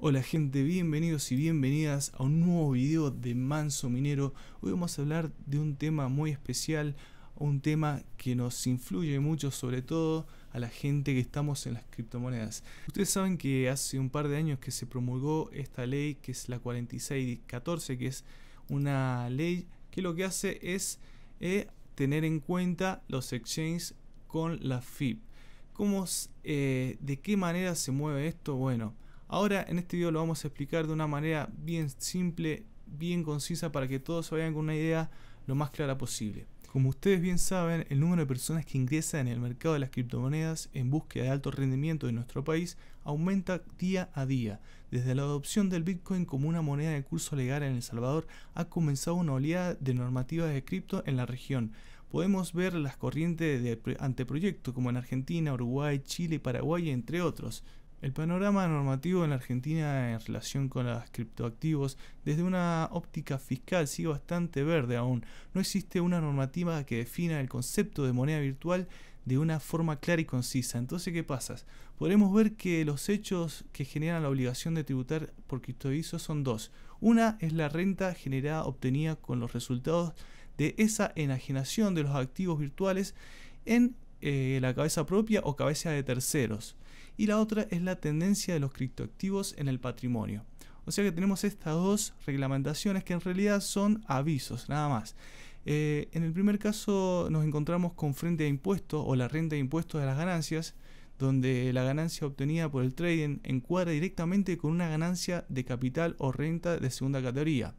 Hola gente, bienvenidos y bienvenidas a un nuevo video de Manso Minero. Hoy vamos a hablar de un tema muy especial, un tema que nos influye mucho sobre todo a la gente que estamos en las criptomonedas. Ustedes saben que hace un par de años que se promulgó esta ley que es la 4614, que es una ley que lo que hace es eh, tener en cuenta los exchanges con la FIP. ¿Cómo, eh, ¿De qué manera se mueve esto? Bueno, Ahora en este video lo vamos a explicar de una manera bien simple, bien concisa para que todos se vayan con una idea lo más clara posible. Como ustedes bien saben, el número de personas que ingresan en el mercado de las criptomonedas en búsqueda de alto rendimiento en nuestro país aumenta día a día. Desde la adopción del Bitcoin como una moneda de curso legal en El Salvador, ha comenzado una oleada de normativas de cripto en la región. Podemos ver las corrientes de anteproyecto como en Argentina, Uruguay, Chile, Paraguay, entre otros. El panorama normativo en la Argentina en relación con los criptoactivos desde una óptica fiscal sigue bastante verde aún. No existe una normativa que defina el concepto de moneda virtual de una forma clara y concisa. Entonces, ¿qué pasa? Podemos ver que los hechos que generan la obligación de tributar por criptoviso son dos. Una es la renta generada obtenida con los resultados de esa enajenación de los activos virtuales en eh, la cabeza propia o cabeza de terceros y la otra es la tendencia de los criptoactivos en el patrimonio. O sea que tenemos estas dos reglamentaciones que en realidad son avisos, nada más. Eh, en el primer caso nos encontramos con frente a impuestos o la renta de impuestos de las ganancias, donde la ganancia obtenida por el trading encuadra directamente con una ganancia de capital o renta de segunda categoría.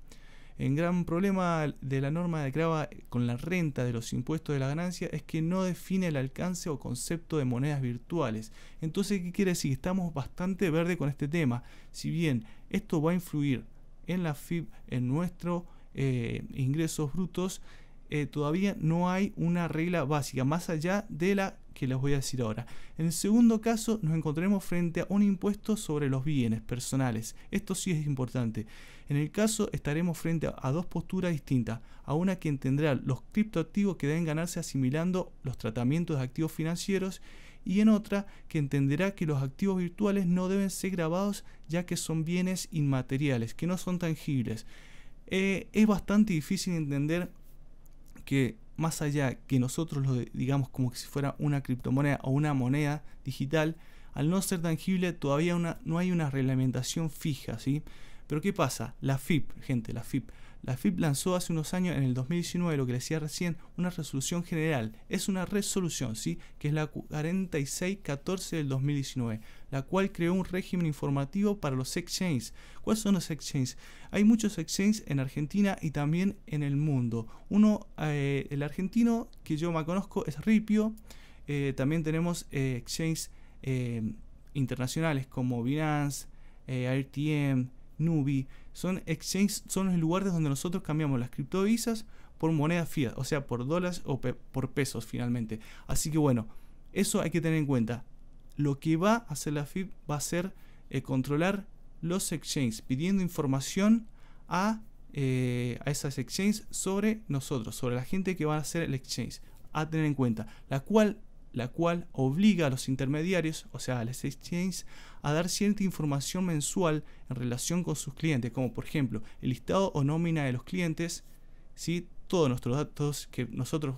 El gran problema de la norma de grava con la renta de los impuestos de la ganancia es que no define el alcance o concepto de monedas virtuales. Entonces, ¿qué quiere decir? Estamos bastante verde con este tema. Si bien esto va a influir en la FIB, en nuestros eh, ingresos brutos, eh, todavía no hay una regla básica, más allá de la que les voy a decir ahora. En el segundo caso nos encontraremos frente a un impuesto sobre los bienes personales. Esto sí es importante. En el caso estaremos frente a, dos posturas distintas, a una que entenderá los criptoactivos que deben ganarse asimilando los tratamientos de activos financieros y en otra que entenderá que los activos virtuales no deben ser grabados ya que son bienes inmateriales, que no son tangibles. Eh, es bastante difícil entender que más allá que nosotros lo digamos como que si fuera una criptomoneda o una moneda digital, al no ser tangible todavía una, no hay una reglamentación fija, ¿sí? Pero ¿qué pasa? La FIP, gente, la FIP la FIP lanzó hace unos años, en el 2019, lo que le decía recién, una resolución general. Es una resolución, ¿sí? Que es la 4614 del 2019, la cual creó un régimen informativo para los exchanges. ¿Cuáles son los exchanges? Hay muchos exchanges en Argentina y también en el mundo. Uno, eh, el argentino que yo me conozco es Ripio. Eh, también tenemos eh, exchanges internacionales como Binance, RTM. Nubi, son exchanges, son los lugares donde nosotros cambiamos las criptovisas por moneda fiat, o sea, por dólares o por pesos finalmente. Así que bueno, eso hay que tener en cuenta. Lo que va a hacer la FIB va a ser eh, controlar los exchanges, pidiendo información a, eh, a esas exchanges sobre nosotros, sobre la gente que va a hacer el exchange. A tener en cuenta, la cual la cual obliga a los intermediarios, o sea, a las exchanges, a dar cierta información mensual en relación con sus clientes, como por ejemplo el listado o nómina de los clientes, ¿sí? todos nuestros datos que nosotros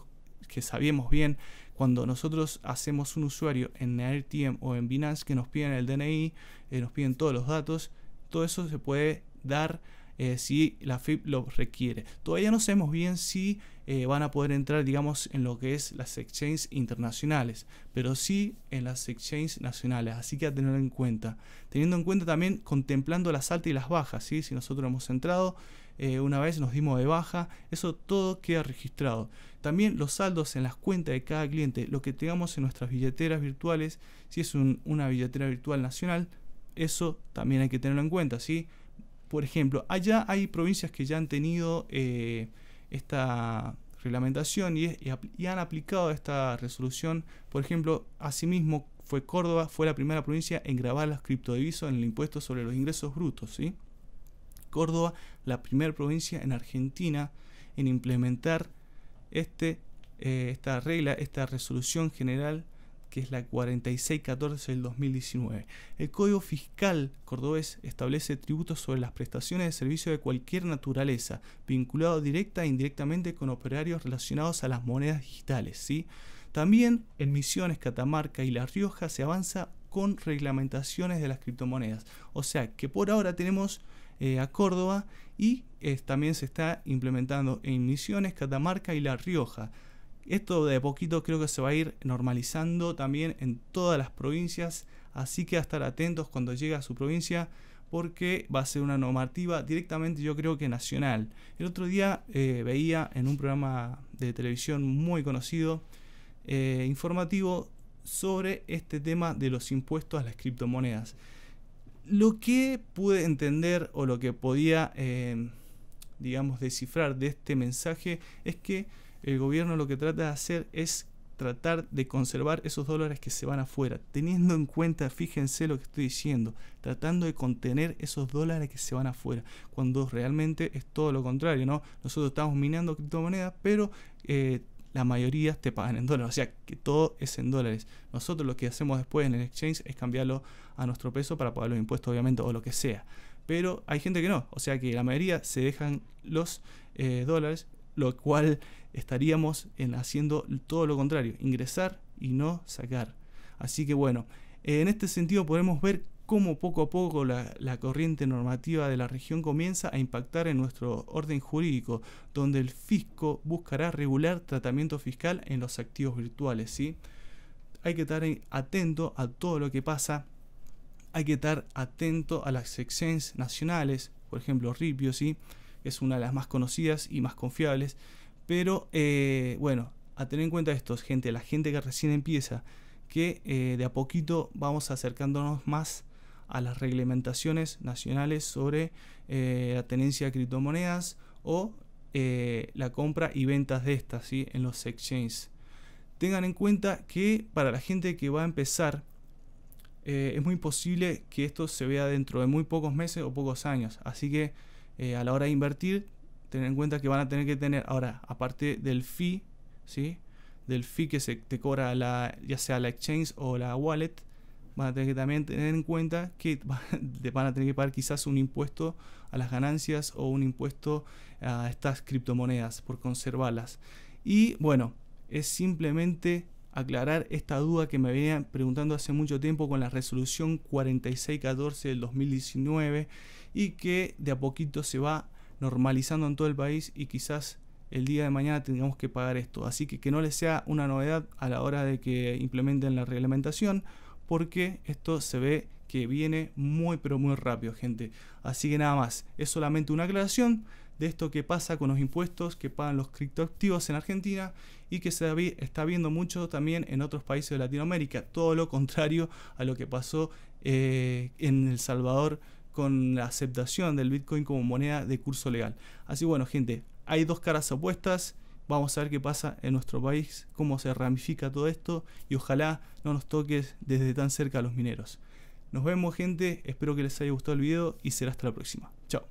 que sabemos bien cuando nosotros hacemos un usuario en AirTM o en Binance que nos piden el DNI, eh, nos piden todos los datos, todo eso se puede dar eh, si la FIP lo requiere. Todavía no sabemos bien si eh, van a poder entrar, digamos, en lo que es las exchanges internacionales, pero sí en las exchanges nacionales, así que a tenerlo en cuenta. Teniendo en cuenta también, contemplando las altas y las bajas, ¿sí? si nosotros hemos entrado eh, una vez, nos dimos de baja, eso todo queda registrado. También los saldos en las cuentas de cada cliente, lo que tengamos en nuestras billeteras virtuales, si es una billetera virtual nacional, eso también hay que tenerlo en cuenta, ¿sí? Por ejemplo, allá hay provincias que ya han tenido eh, esta reglamentación y, han aplicado esta resolución. Por ejemplo, asimismo fue Córdoba, fue la primera provincia en grabar las criptodivisas en el impuesto sobre los ingresos brutos. Córdoba, la primera provincia en Argentina en implementar este, eh, esta regla, esta resolución general que es la 4614 del 2019. El Código Fiscal cordobés establece tributos sobre las prestaciones de servicio de cualquier naturaleza, vinculado directa e indirectamente con operarios relacionados a las monedas digitales. ¿sí? También en Misiones, Catamarca y La Rioja se avanza con reglamentaciones de las criptomonedas. O sea que por ahora tenemos eh, a Córdoba y eh, también se está implementando en Misiones, Catamarca y La Rioja. Esto de poquito creo que se va a ir normalizando también en todas las provincias, así que a estar atentos cuando llegue a su provincia porque va a ser una normativa directamente yo creo que nacional. El otro día eh, veía en un programa de televisión muy conocido, eh, informativo, sobre este tema de los impuestos a las criptomonedas. Lo que pude entender o lo que podía... Eh, digamos, descifrar de este mensaje es que el gobierno lo que trata de hacer es tratar de conservar esos dólares que se van afuera, teniendo en cuenta, fíjense lo que estoy diciendo, tratando de contener esos dólares que se van afuera, cuando realmente es todo lo contrario, ¿no? Nosotros estamos minando criptomonedas, pero eh, la mayoría te pagan en dólares, o sea que todo es en dólares. Nosotros lo que hacemos después en el exchange es cambiarlo a nuestro peso para pagar los impuestos, obviamente, o lo que sea pero hay gente que no, o sea que la mayoría se dejan los eh, dólares, lo cual estaríamos en haciendo todo lo contrario, ingresar y no sacar. Así que bueno, en este sentido podemos ver cómo poco a poco la, corriente normativa de la región comienza a impactar en nuestro orden jurídico, donde el fisco buscará regular tratamiento fiscal en los activos virtuales. ¿sí? Hay que estar atento a todo lo que pasa hay que estar atento a las exchanges nacionales, por ejemplo Ripio, ¿sí? es una de las más conocidas y más confiables, pero eh, bueno, a tener en cuenta esto, gente, la gente que recién empieza, que eh, de a poquito vamos acercándonos más a las reglamentaciones nacionales sobre eh, la tenencia de criptomonedas o la compra y ventas de estas ¿sí? en los exchanges. Tengan en cuenta que para la gente que va a empezar eh, es muy posible que esto se vea dentro de muy pocos meses o pocos años. Así que eh, a la hora de invertir, tener en cuenta que van a tener que tener, ahora, aparte del fee, ¿sí? del fee que se te cobra la, ya sea la exchange o la wallet, van a tener que también tener en cuenta que van a tener que pagar quizás un impuesto a las ganancias o un impuesto a estas criptomonedas por conservarlas. Y bueno, es simplemente aclarar esta duda que me venían preguntando hace mucho tiempo con la resolución 4614 del 2019 y que de a poquito se va normalizando en todo el país y quizás el día de mañana tengamos que pagar esto. Así que que no les sea una novedad a la hora de que implementen la reglamentación porque esto se ve que viene muy pero muy rápido gente. Así que nada más, es solamente una aclaración de esto que pasa con los impuestos que pagan los criptoactivos en Argentina y que se está viendo mucho también en otros países de Latinoamérica. Todo lo contrario a lo que pasó eh, en El Salvador con la aceptación del Bitcoin como moneda de curso legal. Así bueno, gente, hay dos caras opuestas. Vamos a ver qué pasa en nuestro país, cómo se ramifica todo esto y ojalá no nos toques desde tan cerca a los mineros. Nos vemos gente, espero que les haya gustado el video y será hasta la próxima. Chao.